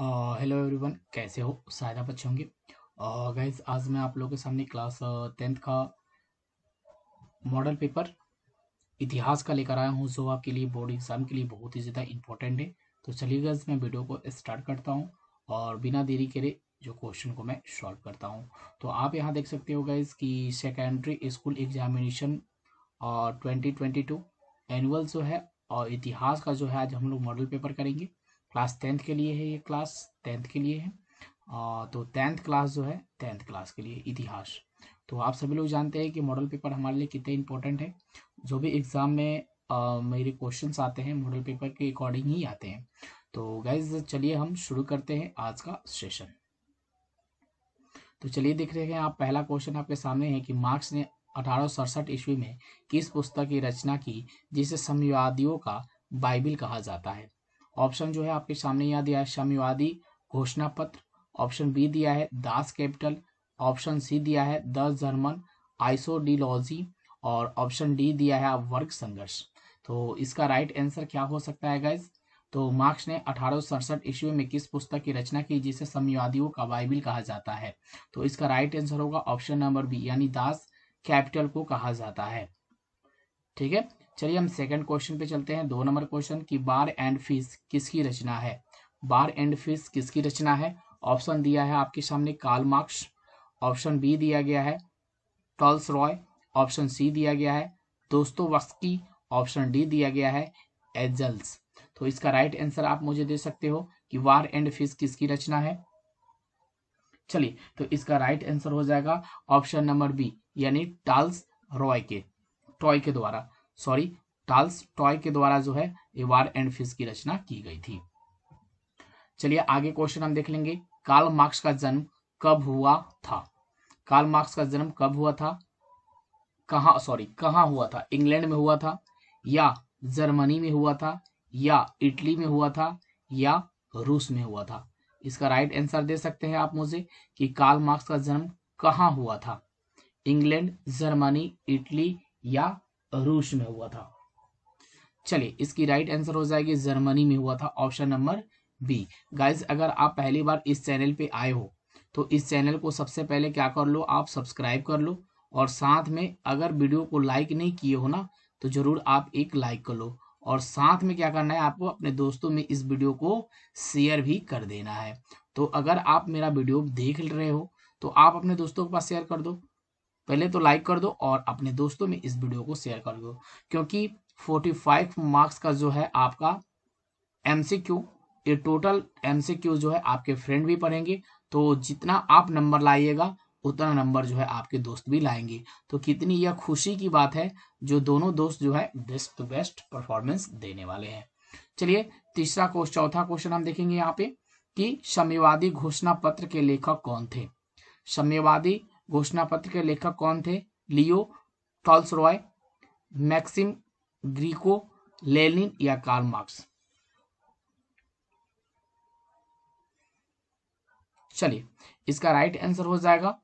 hello everyone कैसे हो शायद आप अच्छे होंगे गाइज आज मैं आप लोगों के सामने क्लास टेंथ का मॉडल पेपर इतिहास का लेकर आया हूँ जो आपके लिए बोर्ड एग्जाम के लिए बहुत ही ज़्यादा इंपॉर्टेंट है तो चलिए गाइज मैं वीडियो को स्टार्ट करता हूँ और बिना देरी रे जो क्वेश्चन को मैं सॉल्व करता हूँ तो आप यहाँ देख सकते हो गाइज की सेकेंडरी स्कूल एग्जामिनेशन और ट्वेंटी एनुअल जो है और इतिहास का जो है आज हम लोग मॉडल पेपर करेंगे क्लास टेंथ के लिए है ये क्लास टेंथ के लिए है तो टेंथ क्लास जो है टेंथ क्लास के लिए इतिहास तो आप सभी लोग जानते हैं कि मॉडल पेपर हमारे लिए कितने इंपॉर्टेंट है जो भी एग्ज़ाम में आ, मेरे क्वेश्चन आते हैं मॉडल पेपर के अकॉर्डिंग ही आते हैं तो गाइज चलिए हम शुरू करते हैं आज का सेशन तो चलिए देख रहे हैं आप पहला क्वेश्चन आपके सामने है कि मार्क्स ने अठारह ईस्वी में किस पुस्तक की रचना की जिसे समवादियों का बाइबिल कहा जाता है ऑप्शन जो है आपके सामने यहाँ दिया है साम्यवादी घोषणा पत्र ऑप्शन बी दिया है दास कैपिटल ऑप्शन सी दिया है दस जर्मन आइसोडीलॉजी और ऑप्शन डी दिया है वर्ग संघर्ष तो इसका राइट आंसर क्या हो सकता है गाइज तो मार्क्स ने अठारह ईस्वी में किस पुस्तक की रचना की जिसे सम्यवादियों का बाइबिल कहा जाता है तो इसका राइट आंसर होगा ऑप्शन नंबर बी यानी दास कैपिटल को कहा जाता है ठीक है चलिए हम सेकंड क्वेश्चन पे चलते हैं दो नंबर क्वेश्चन की बार एंड फीस किसकी रचना है बार एंड फीस किसकी रचना है ऑप्शन दिया है आपके सामने काल मार्क्स ऑप्शन बी दिया गया है टॉल्स रॉय ऑप्शन सी दिया गया है दोस्तों वस्की ऑप्शन डी दिया गया है एजल्स तो इसका राइट आंसर आप मुझे दे सकते हो कि वार एंड फीस किसकी रचना है चलिए तो इसका राइट आंसर हो जाएगा ऑप्शन नंबर बी यानी टाल्स रॉय के टॉय के द्वारा सॉरी टाल्स टॉय के द्वारा जो है ये वार एंड फिश की रचना की गई थी चलिए आगे क्वेश्चन हम देख लेंगे कार्ल मार्क्स का जन्म कब हुआ था कार्ल मार्क्स का जन्म कब हुआ था कहा सॉरी कहा हुआ था इंग्लैंड में हुआ था या जर्मनी में हुआ था या इटली में हुआ था या रूस में हुआ था इसका राइट आंसर दे सकते हैं आप मुझे कि कार्ल मार्क्स का जन्म कहा हुआ था इंग्लैंड जर्मनी इटली या रूस में हुआ था चलिए इसकी राइट आंसर हो जाएगी जर्मनी में हुआ था ऑप्शन नंबर बी गाइज अगर आप पहली बार इस चैनल पे आए हो तो इस चैनल को सबसे पहले क्या कर लो आप सब्सक्राइब कर लो और साथ में अगर वीडियो को लाइक नहीं किए हो ना तो जरूर आप एक लाइक कर लो और साथ में क्या करना है आपको अपने दोस्तों में इस वीडियो को शेयर भी कर देना है तो अगर आप मेरा वीडियो देख रहे हो तो आप अपने दोस्तों के पास शेयर कर दो पहले तो लाइक कर दो और अपने दोस्तों में इस वीडियो को शेयर कर दो क्योंकि 45 मार्क्स का जो है आपका एमसीक्यू ये टोटल एमसीक्यू जो है आपके फ्रेंड भी पढ़ेंगे तो जितना आप नंबर लाइएगा उतना नंबर जो है आपके दोस्त भी लाएंगे तो कितनी यह खुशी की बात है जो दोनों दोस्त जो है बेस्ट टू बेस्ट परफॉर्मेंस देने वाले हैं चलिए तीसरा क्वेश्चन चौथा क्वेश्चन हम देखेंगे यहाँ पे कि साम्यवादी घोषणा पत्र के लेखक कौन थे साम्यवादी घोषणा पत्र के लेखक कौन थे Leo Roy Maxim Gorky Lenin या कार्ल मार्क्स चलिए इसका राइट आंसर हो जाएगा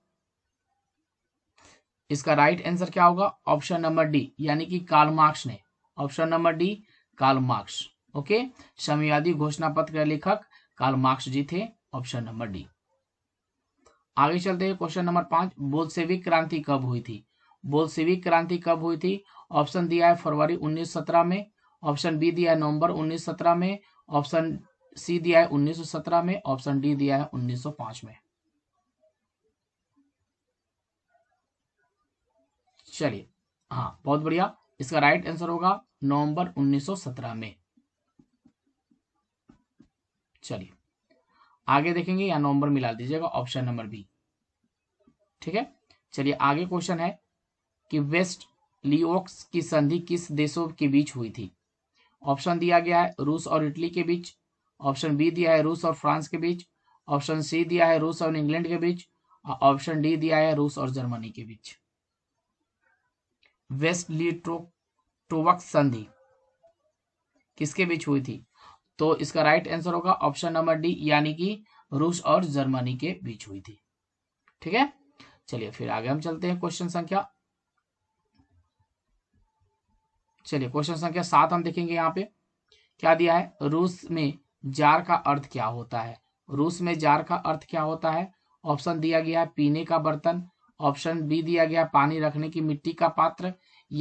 इसका राइट आंसर क्या होगा ऑप्शन नंबर डी यानी कि कार्ल मार्क्स ने option number D Karl Marx okay समयवादी घोषणा पत्र के लेखक कार्ल मार्क्स जी थे ऑप्शन नंबर डी आगे चलते हैं क्वेश्चन नंबर पांच बोलसेविक क्रांति कब हुई थी बोलसेविक क्रांति कब हुई थी ऑप्शन दिया है फरवरी 1917 में ऑप्शन बी दिया है नवंबर 1917 में ऑप्शन सी दिया है 1917 में ऑप्शन डी दिया है 1905 में चलिए हाँ बहुत बढ़िया इसका राइट आंसर होगा नवंबर 1917 में चलिए आगे देखेंगे या नवंबर मिला दीजिएगा ऑप्शन नंबर बी ठीक है चलिए आगे क्वेश्चन है कि वेस्ट लियोक्स की संधि किस देशों के बीच हुई थी ऑप्शन दिया गया है रूस और इटली के बीच ऑप्शन बी दिया है रूस और फ्रांस के बीच ऑप्शन सी दिया है रूस और इंग्लैंड के बीच और ऑप्शन डी दिया है रूस और जर्मनी के बीच वेस्ट लिट्रोटोवक संधि किसके बीच हुई थी तो इसका राइट आंसर होगा ऑप्शन नंबर डी यानी कि रूस और जर्मनी के बीच हुई थी ठीक है चलिए फिर आगे हम चलते हैं क्वेश्चन संख्या चलिए क्वेश्चन संख्या सात हम देखेंगे यहाँ पे क्या दिया है रूस में जार का अर्थ क्या होता है रूस में जार का अर्थ क्या होता है ऑप्शन दिया गया है पीने का बर्तन ऑप्शन बी दिया गया पानी रखने की मिट्टी का पात्र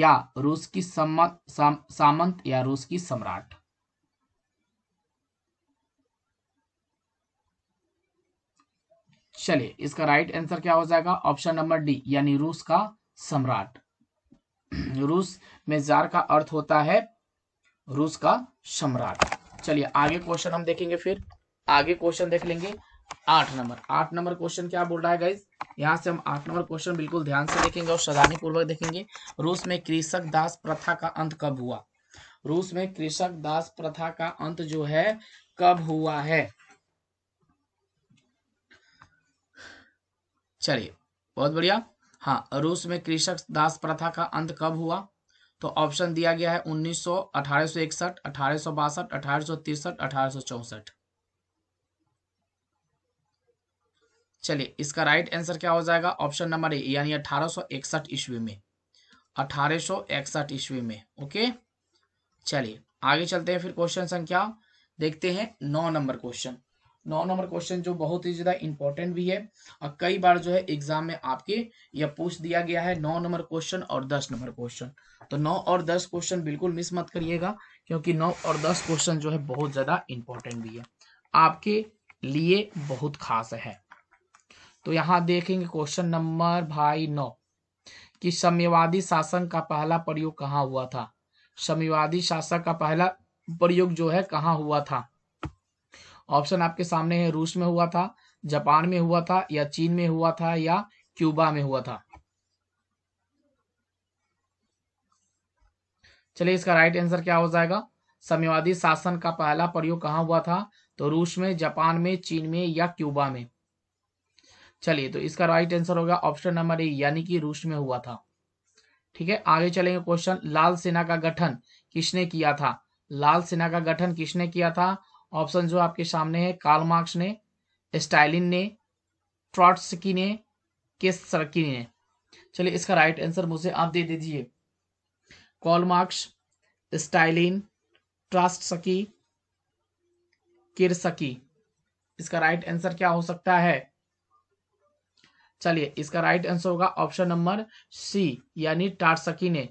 या रूस की सम, सामंत या रूस की सम्राट चलिए इसका राइट आंसर क्या हो जाएगा ऑप्शन नंबर डी यानी रूस का सम्राट रूस में जार का अर्थ होता है रूस का सम्राट चलिए आगे क्वेश्चन हम देखेंगे फिर आगे क्वेश्चन देख लेंगे आठ नंबर आठ नंबर क्वेश्चन क्या बोल रहा है गाइज यहाँ से हम आठ नंबर क्वेश्चन बिल्कुल ध्यान से देखेंगे और सदानी पूर्वक देखेंगे रूस में कृषक दास प्रथा का अंत कब हुआ रूस में कृषक दास प्रथा का अंत जो है कब हुआ है चलिए बहुत बढ़िया हाँ रूस में कृषक दास प्रथा का अंत कब हुआ तो ऑप्शन दिया गया है सौ तिरसठ अठारह सौ चौसठ चलिए इसका राइट आंसर क्या हो जाएगा ऑप्शन नंबर ए यानी अठारह इकसठ ईस्वी में अठारह इकसठ ईस्वी में ओके चलिए आगे चलते हैं फिर क्वेश्चन संख्या देखते हैं नौ नंबर क्वेश्चन नौ नंबर क्वेश्चन जो बहुत ही ज्यादा इंपॉर्टेंट भी है और कई बार जो है एग्जाम में आपके यह पूछ दिया गया है नौ नंबर क्वेश्चन और दस नंबर क्वेश्चन तो नौ और दस क्वेश्चन बिल्कुल मिस मत करिएगा क्योंकि नौ और दस क्वेश्चन जो है बहुत ज्यादा इंपॉर्टेंट भी है आपके लिए बहुत खास है तो यहाँ देखेंगे क्वेश्चन नंबर भाई नौ कि सम्यवादी शासन का पहला प्रयोग कहाँ हुआ था सम्यवादी शासक का पहला प्रयोग जो है कहाँ हुआ था ऑप्शन आपके सामने है रूस में हुआ था जापान में हुआ था या चीन में हुआ था या क्यूबा में हुआ था चलिए इसका राइट आंसर क्या हो जाएगा समयवादी शासन का पहला प्रयोग कहां हुआ था तो रूस में जापान में चीन में या क्यूबा में चलिए तो इसका राइट आंसर होगा ऑप्शन नंबर ए यानी कि रूस में हुआ था ठीक है आगे चलेंगे क्वेश्चन लाल सेना का गठन किसने किया था लाल सेना का गठन किसने किया था ऑप्शन जो आपके सामने है कार्ल मार्क्स ने स्टाइलिन ने ट्रॉट्सकी ने किस सरकी ने चलिए इसका राइट आंसर मुझे आप दे दीजिए कॉल मार्क्स स्टाइलिन ट्रास्टसकी किरसकी इसका राइट आंसर क्या हो सकता है चलिए इसका राइट आंसर होगा ऑप्शन नंबर सी यानी टारसकी ने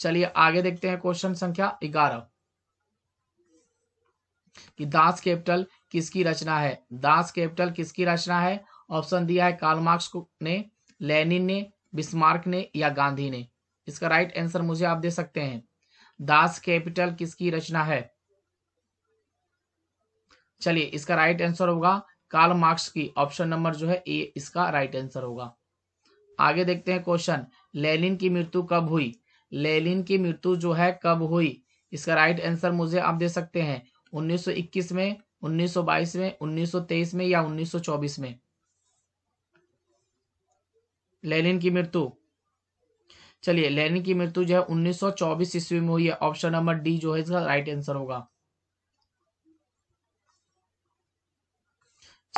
चलिए आगे देखते हैं क्वेश्चन संख्या ग्यारह कि दास कैपिटल किसकी रचना है दास कैपिटल किसकी रचना है ऑप्शन दिया है कार्ल मार्क्स ने लेनिन ने बिस्मार्क ने या गांधी ने इसका राइट आंसर मुझे आप दे सकते हैं दास कैपिटल किसकी रचना है चलिए इसका राइट आंसर होगा कार्ल मार्क्स की ऑप्शन नंबर जो है ए इसका राइट आंसर होगा आगे देखते हैं क्वेश्चन लेनिन की मृत्यु कब हुई लेनिन की मृत्यु जो है कब हुई इसका राइट आंसर मुझे आप दे सकते हैं 1921 में 1922 में 1923 में या 1924 में लेनिन की मृत्यु चलिए लेनिन की मृत्यु जो है 1924 ईस्वी में हुई है ऑप्शन नंबर डी जो है इसका राइट आंसर होगा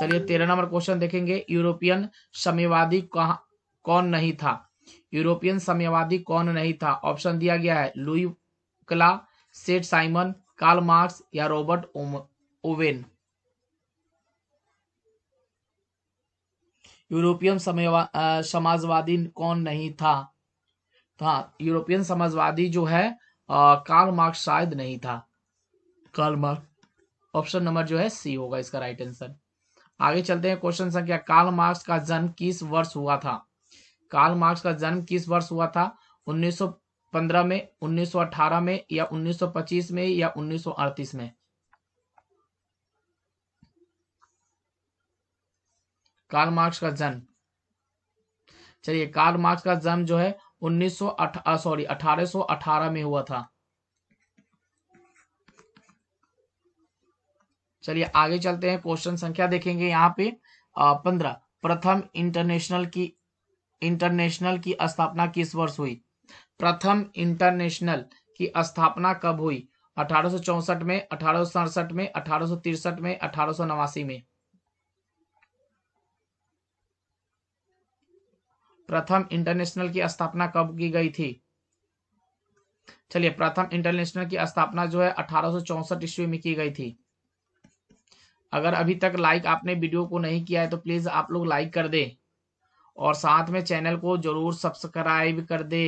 चलिए तेरह नंबर क्वेश्चन देखेंगे यूरोपियन साम्यवादी कौन नहीं था यूरोपियन सम्यवादी कौन नहीं था ऑप्शन दिया गया है लुई कला सेठ साइमन कार्ल मार्क्स या रॉबर्ट ओवेन यूरोपियन समाजवादी कौन नहीं था था यूरोपियन समाजवादी जो है कार्ल मार्क्स शायद नहीं था कार्ल मार्क्स ऑप्शन नंबर जो है सी होगा इसका राइट आंसर आगे चलते हैं क्वेश्चन संख्या कार्ल मार्क्स का जन्म किस वर्ष हुआ था कार्ल मार्क्स का जन्म किस वर्ष हुआ था उन्नीस 1915 में 1918 में या 1925 में या 1938 में कार्ल मार्क्स का जन्म चलिए कार्ल मार्क्स का जन्म जो है 1908 सॉरी 1818 में हुआ था चलिए आगे चलते हैं क्वेश्चन संख्या देखेंगे यहाँ पे पंद्रह प्रथम इंटरनेशनल की इंटरनेशनल की स्थापना किस वर्ष हुई प्रथम इंटरनेशनल की स्थापना कब हुई अठारह में अठारह में अठारह में अठारह में प्रथम इंटरनेशनल की स्थापना कब की गई थी चलिए प्रथम इंटरनेशनल की स्थापना जो है अठारह ईस्वी में की गई थी अगर अभी तक लाइक आपने वीडियो को नहीं किया है तो प्लीज आप लोग लाइक कर दे और साथ में चैनल को जरूर सब्सक्राइब कर दे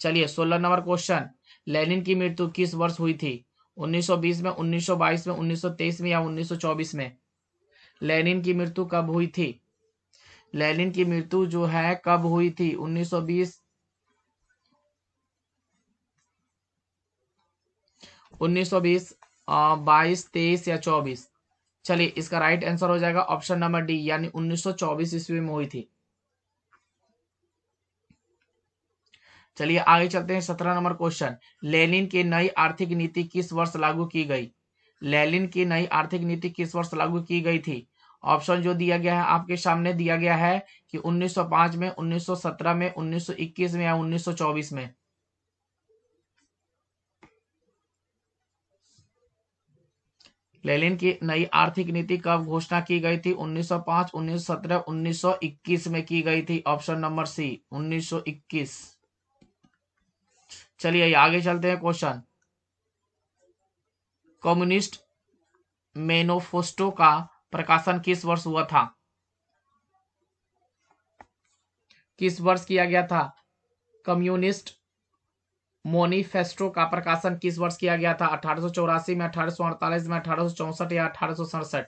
चलिए सोलह नंबर क्वेश्चन लेनिन की मृत्यु किस वर्ष हुई थी 1920 में 1922 में 1923 में या 1924 में लेनिन की मृत्यु कब हुई थी लेनिन की मृत्यु जो है कब हुई थी 1920 बीस बाईस तेईस या चौबीस चलिए इसका राइट आंसर हो जाएगा ऑप्शन नंबर डी यानी 1924 ईस्वी में हुई थी चलिए आगे चलते हैं सत्रह नंबर क्वेश्चन लेनिन की नई आर्थिक नीति किस वर्ष लागू की गई लेनिन की नई आर्थिक नीति किस वर्ष लागू की गई थी ऑप्शन जो दिया गया है आपके सामने दिया गया है कि 1905 में 1917 में 1921 में या 1924 में लेलिन की नई आर्थिक नीति कब घोषणा की गई थी 1905, 1917, 1921 में की गई थी ऑप्शन नंबर सी 1921 चलिए आगे चलते हैं क्वेश्चन कम्युनिस्ट मेनोफोस्टो का प्रकाशन किस वर्ष हुआ था किस वर्ष किया गया था कम्युनिस्ट मोनिफेस्टो का प्रकाशन किस वर्ष किया गया था अठारह में अठारह में अठारह या अठारह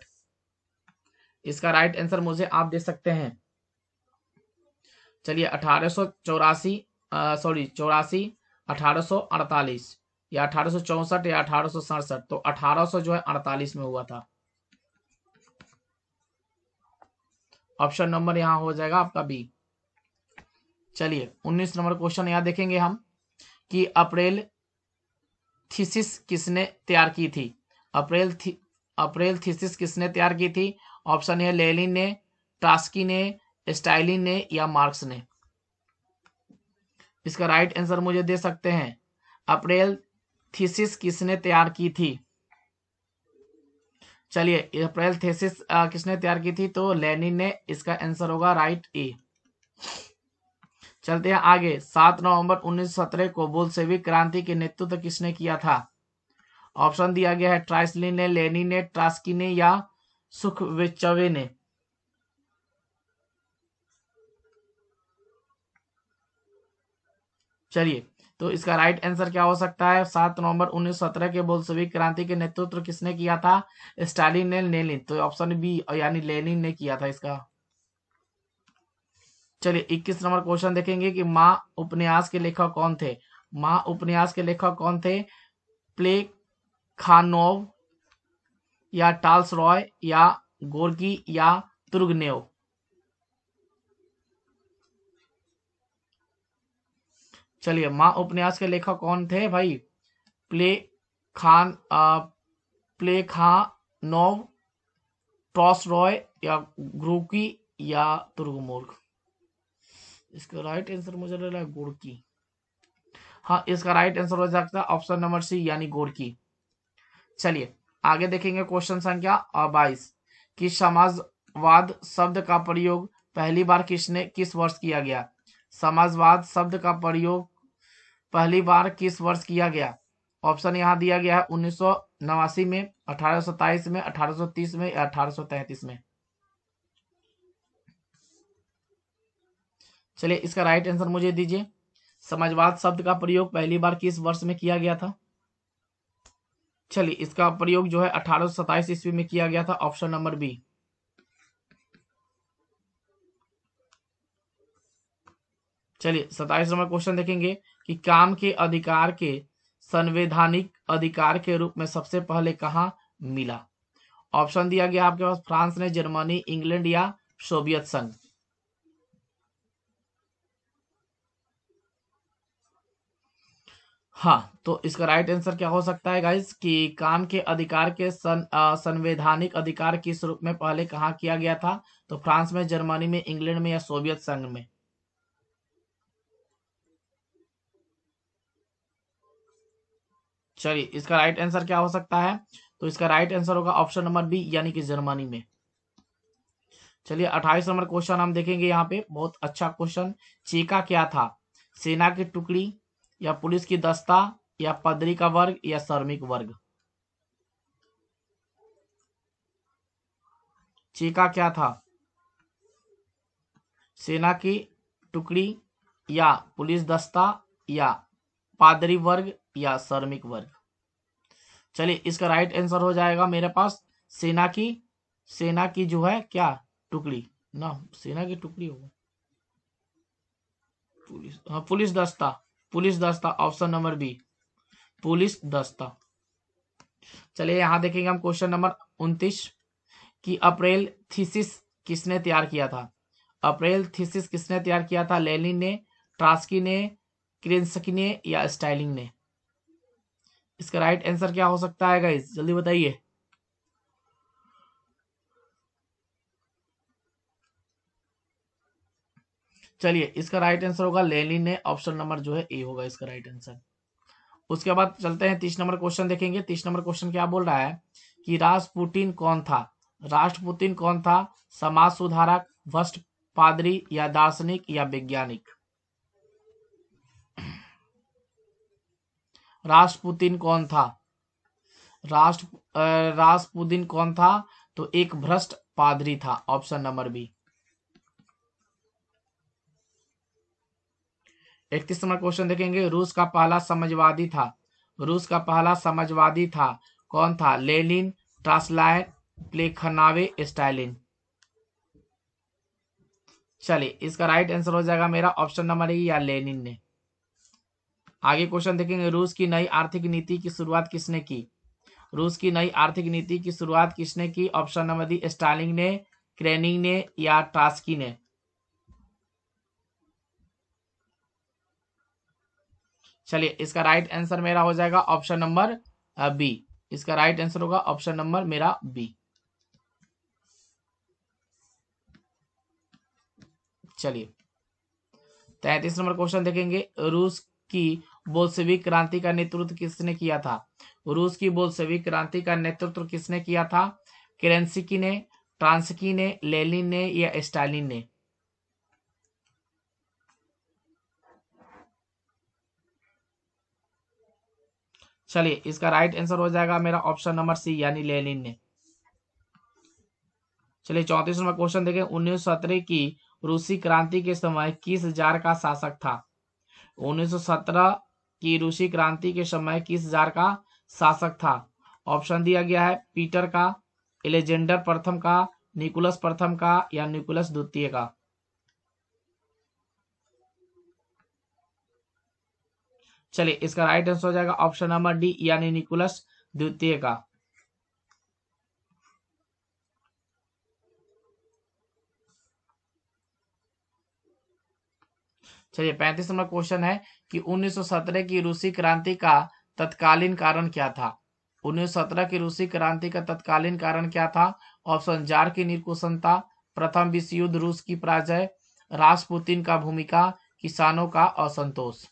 इसका राइट आंसर मुझे आप दे सकते हैं चलिए अठारह चौरासी सॉरी चौरासी 1848 या अठारह या अठारह तो 1800 जो है 48 में हुआ था ऑप्शन नंबर यहां हो जाएगा आपका बी चलिए 19 नंबर क्वेश्चन यहां देखेंगे हम कि अप्रैल थीसिस किसने तैयार की थी अप्रैल थी अप्रैल थीसिस किसने तैयार की थी ऑप्शन है लेलिन ने टास्की ने स्टाइलिन ने या मार्क्स ने इसका राइट आंसर मुझे दे सकते हैं अप्रैल थीसिस किसने तैयार की थी चलिए अप्रैल थीसिस किसने तैयार की थी तो लेनिन ने इसका आंसर होगा राइट ए चलते हैं आगे सात नवंबर 1917 को बोल्सेविक क्रांति के नेतृत्व किसने किया था ऑप्शन दिया गया है ट्राइसलिन ने लेनी ने ट्रास्की ने या सुखविचवे ने चलिए तो इसका राइट आंसर क्या हो सकता है सात नवंबर 1917 के बोल्सविक क्रांति के नेतृत्व किसने किया था स्टालिन ने लेनिन तो ऑप्शन बी यानी लेनिन ने किया था इसका चलिए 21 नंबर क्वेश्चन देखेंगे कि माँ उपन्यास के लेखक कौन थे माँ उपन्यास के लेखक कौन थे प्ले खानोव या टाल्स रॉय या गोरकी या तुर्गनेव चलिए माँ उपन्यास के लेखक कौन थे भाई Plekhanov, Plekhanov टॉस रॉय या ग्रुकी या तुर्गमुर्ग इसका राइट आंसर मुझे लग रहा है गोरकी हाँ इसका राइट आंसर हो सकता है ऑप्शन नंबर सी यानी गोरकी चलिए आगे देखेंगे क्वेश्चन संख्या बाईस कि समाजवाद शब्द का प्रयोग पहली बार किसने किस वर्ष किया गया समाजवाद शब्द का प्रयोग पहली बार किस वर्ष किया गया ऑप्शन यहाँ दिया गया है उन्नीस में अठारह में अठारह में या अठारह में चलिए इसका राइट आंसर मुझे दीजिए समाजवाद शब्द का प्रयोग पहली बार किस वर्ष में किया गया था चलिए इसका प्रयोग जो है अठारह ईस्वी में किया गया था ऑप्शन नंबर बी चलिए सताइस नंबर क्वेश्चन देखेंगे कि काम के अधिकार के संवैधानिक अधिकार के रूप में सबसे पहले कहा मिला ऑप्शन दिया गया आपके पास फ्रांस ने जर्मनी इंग्लैंड या सोवियत संघ हाँ तो इसका राइट आंसर क्या हो सकता है गाइस कि काम के अधिकार के सं, संवैधानिक अधिकार किस रूप में पहले कहा किया गया था तो फ्रांस में जर्मनी में इंग्लैंड में या सोवियत संघ में चलिए इसका राइट आंसर क्या हो सकता है तो इसका राइट आंसर होगा ऑप्शन नंबर बी यानी कि जर्मनी में चलिए अट्ठाईस नंबर क्वेश्चन हम देखेंगे यहाँ पे बहुत अच्छा क्वेश्चन चीका क्या था सेना की टुकड़ी या पुलिस की दस्ता या पदरी का वर्ग या श्रमिक वर्ग चीका क्या था सेना की टुकड़ी या पुलिस दस्ता या पादरी वर्ग या श्रमिक वर्ग चलिए इसका राइट आंसर हो जाएगा मेरे पास सेना की सेना की जो है क्या टुकड़ी ना सेना की टुकड़ी होगा पुलिस हाँ पुलिस दस्ता पुलिस दस्ता ऑप्शन नंबर बी पुलिस दस्ता चलिए यहां देखेंगे हम क्वेश्चन नंबर उन्तीस कि अप्रैल थीसिस किसने तैयार किया था अप्रैल थीसिस किसने तैयार किया था लेनिन ने ट्रास्की ने क्रेंसकी ने या स्टाइलिंग ने इसका राइट आंसर क्या हो सकता है गाइज जल्दी बताइए चलिए इसका राइट आंसर होगा लेनिन ने ऑप्शन नंबर जो है ए होगा इसका राइट आंसर उसके बाद चलते हैं तीस नंबर क्वेश्चन देखेंगे तीस नंबर क्वेश्चन क्या बोल रहा है कि राष्ट्रपुतिन कौन था राष्ट्रपुतिन कौन था समाज सुधारक वस्त्र पादरी या दार्शनिक या वैज्ञानिक राष्ट्रपुतिन कौन था राष्ट्र राष्ट्रपुतिन कौन था तो एक भ्रष्ट पादरी था ऑप्शन नंबर बी इकतीस नंबर क्वेश्चन देखेंगे रूस का पहला समाजवादी था रूस का पहला समाजवादी था कौन था लेनिन ट्रांसलाइन प्लेखनावे स्टालिन चलिए इसका राइट आंसर हो जाएगा मेरा ऑप्शन नंबर ए या लेनिन ने आगे क्वेश्चन देखेंगे रूस की नई आर्थिक नीति की शुरुआत किसने की रूस की नई आर्थिक नीति की शुरुआत किसने की ऑप्शन नंबर दी स्टालिन ने क्रेनिंग ने या टास्की ने चलिए इसका राइट आंसर मेरा हो जाएगा ऑप्शन नंबर बी इसका राइट आंसर होगा ऑप्शन नंबर मेरा बी चलिए तैतीस नंबर क्वेश्चन देखेंगे रूस की बोल्सविक क्रांति का नेतृत्व किसने किया था रूस की बोलसेविक क्रांति का नेतृत्व किसने किया था क्रेंसिकी ने ट्रांसकी ने लेलिन ने या स्टालिन ने चलिए इसका राइट आंसर हो जाएगा मेरा ऑप्शन नंबर सी यानी लेलिन ने चलिए चौतीस नंबर क्वेश्चन देखें उन्नीस की रूसी क्रांति के समय किस जार का शासक था 1917 कि रूसी क्रांति के समय किस जार का शासक था ऑप्शन दिया गया है पीटर का एलेजेंडर प्रथम का निकुलस प्रथम का या निकुलस द्वितीय का चलिए इसका राइट आंसर हो जाएगा ऑप्शन नंबर डी यानी निकुलस द्वितीय का चलिए पैंतीस नंबर क्वेश्चन है कि 1917 की रूसी क्रांति का तत्कालीन कारण क्या था 1917 की रूसी क्रांति का तत्कालीन कारण क्या था ऑप्शन जार की निर्कुशनता प्रथम विश्व युद्ध रूस की पराजय राष्ट्रपुतिन का भूमिका किसानों का असंतोष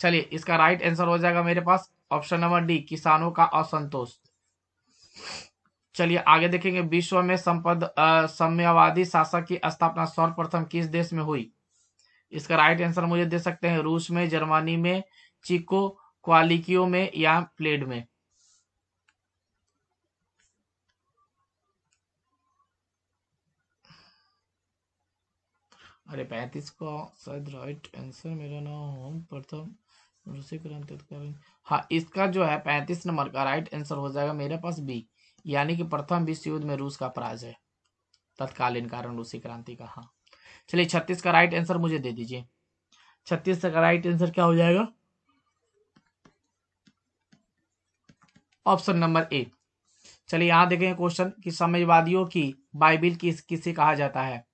चलिए इसका राइट आंसर हो जाएगा मेरे पास ऑप्शन नंबर डी किसानों का असंतोष चलिए आगे देखेंगे विश्व में संपद सम्यवादी शासक की स्थापना सर्वप्रथम किस देश में हुई इसका राइट आंसर मुझे दे सकते हैं रूस में जर्मनी में चिको क्वालिकियो में या प्लेड में अरे पैंतीस का शायद राइट आंसर मेरा ना हो प्रथम हाँ इसका जो है पैंतीस नंबर का राइट आंसर हो जाएगा मेरे पास बी यानी कि प्रथम विश्व युद्ध में रूस का है तत्कालीन कारण रूसी क्रांति का हाँ चलिए छत्तीस का राइट आंसर मुझे दे दीजिए छत्तीस का राइट आंसर क्या हो जाएगा ऑप्शन नंबर ए चलिए यहाँ देखें क्वेश्चन कि समाजवादियों की बाइबिल किस किसे कहा जाता है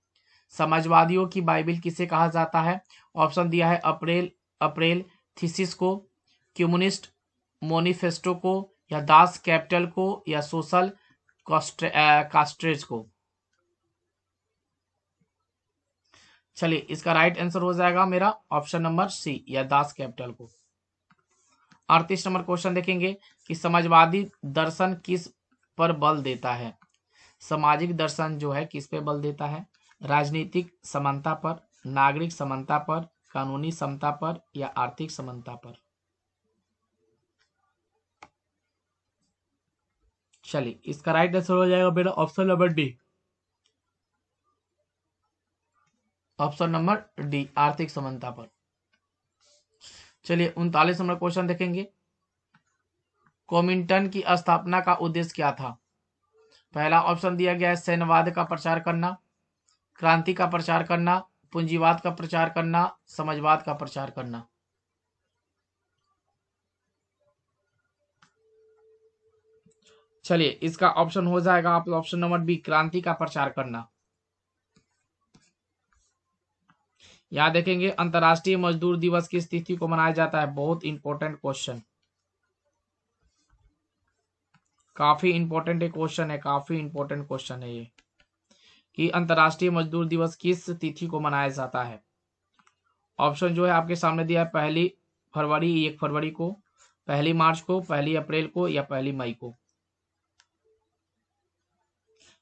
समाजवादियों की बाइबिल किसे कहा जाता है ऑप्शन दिया है अप्रैल अप्रैल थीसिस को कम्युनिस्ट मोनिफेस्टो को या दास कैपिटल को या सोशल कास्ट्रेज को चलिए इसका राइट आंसर हो जाएगा मेरा ऑप्शन नंबर सी या दास कैपिटल को अड़तीस नंबर क्वेश्चन देखेंगे कि समाजवादी दर्शन किस पर बल देता है सामाजिक दर्शन जो है किस पे बल देता है राजनीतिक समानता पर नागरिक समानता पर कानूनी समता पर या आर्थिक समानता पर चलिए इसका राइट आंसर हो जाएगा बेटा option number D option number D आर्थिक समानता पर चलिए उनतालीस नंबर क्वेश्चन देखेंगे कॉमिंटन की स्थापना का उद्देश्य क्या था पहला ऑप्शन दिया गया है सैन्यवाद का प्रचार करना क्रांति का प्रचार करना पूंजीवाद का प्रचार करना समाजवाद का प्रचार करना चलिए इसका ऑप्शन हो जाएगा आप ऑप्शन नंबर बी क्रांति का प्रचार करना यहां देखेंगे अंतर्राष्ट्रीय मजदूर दिवस की तिथि को मनाया जाता है बहुत इंपॉर्टेंट क्वेश्चन काफी इंपॉर्टेंट क्वेश्चन है काफी इंपॉर्टेंट क्वेश्चन है ये कि अंतर्राष्ट्रीय मजदूर दिवस किस तिथि को मनाया जाता है ऑप्शन जो है आपके सामने दिया है पहली फरवरी एक फरवरी को पहली मार्च को पहली अप्रैल को या पहली मई को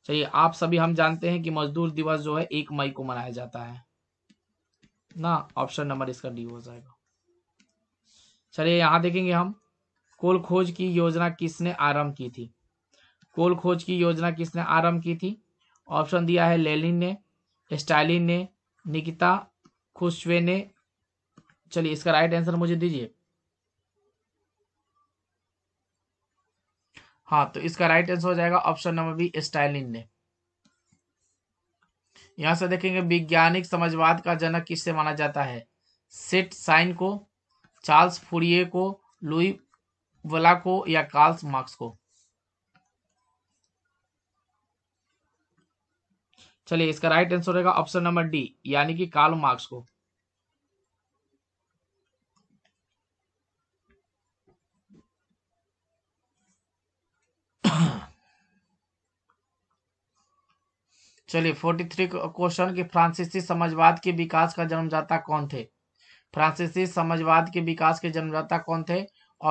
चलिए आप सभी हम जानते हैं कि मजदूर दिवस जो है एक मई को मनाया जाता है ना ऑप्शन नंबर इसका डी हो जाएगा चलिए यहां देखेंगे हम कोल खोज की योजना किसने आरंभ की थी कोल खोज की योजना किसने आरंभ की थी ऑप्शन दिया है लेलिन ने स्टालिन ने निकिता खुशवे ने चलिए इसका राइट आंसर मुझे दीजिए हाँ तो इसका राइट आंसर हो जाएगा ऑप्शन नंबर बी स्टालिन ने यहां से देखेंगे वैज्ञानिक समाजवाद का जनक किससे माना जाता है सेट साइन को चार्ल्स फूरिये को लुई वला को या कार्ल्स मार्क्स को चलिए इसका राइट आंसर रहेगा ऑप्शन नंबर डी यानी कि कार्ल मार्क्स को चलिए फोर्टी थ्री क्वेश्चन की फ्रांसीसी समाजवाद के विकास का जन्मदाता कौन थे फ्रांसीसी समाजवाद के विकास के जन्मदाता कौन थे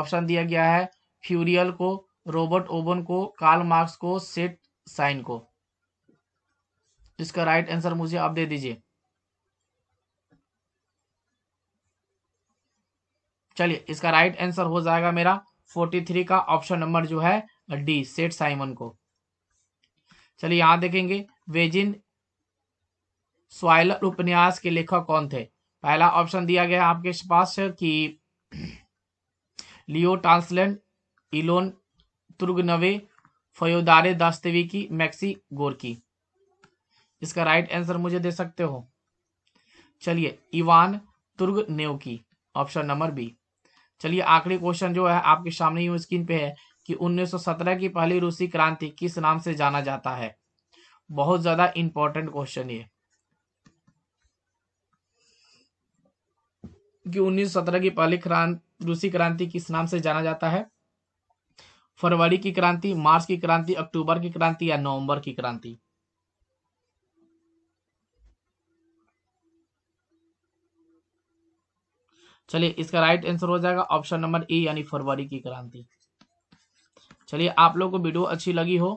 ऑप्शन दिया गया है फ्यूरियल को रॉबर्ट ओबन को कार्ल मार्क्स को सेट साइन को जिसका राइट आंसर मुझे आप दे दीजिए चलिए इसका राइट आंसर हो जाएगा मेरा 43 का ऑप्शन नंबर जो है डी सेठ साइमन को चलिए यहां देखेंगे वेजिन स्वाइलर उपन्यास के लेखक कौन थे पहला ऑप्शन दिया गया आपके पास कि लियो टांसलैंड इलोन तुर्गनवे फयोदारे दास्तवी की मैक्सी गोरकी इसका राइट आंसर मुझे दे सकते हो चलिए इवान तुर्ग नेव की ऑप्शन नंबर बी चलिए आखिरी क्वेश्चन जो है आपके सामने यू स्क्रीन पे है कि 1917 की पहली रूसी क्रांति किस नाम से जाना जाता है बहुत ज्यादा इंपॉर्टेंट क्वेश्चन ये कि 1917 की पहली क्रांति रूसी क्रांति किस नाम से जाना जाता है फरवरी की क्रांति मार्च की क्रांति अक्टूबर की क्रांति या नवंबर की क्रांति चलिए इसका राइट आंसर हो जाएगा ऑप्शन नंबर ए यानी फरवरी की क्रांति चलिए आप लोग को वीडियो अच्छी लगी हो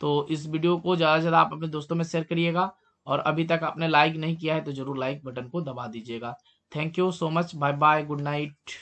तो इस वीडियो को ज़्यादा से ज़्यादा आप अपने दोस्तों में शेयर करिएगा और अभी तक आपने लाइक नहीं किया है तो जरूर लाइक बटन को दबा दीजिएगा thank you so much bye bye good night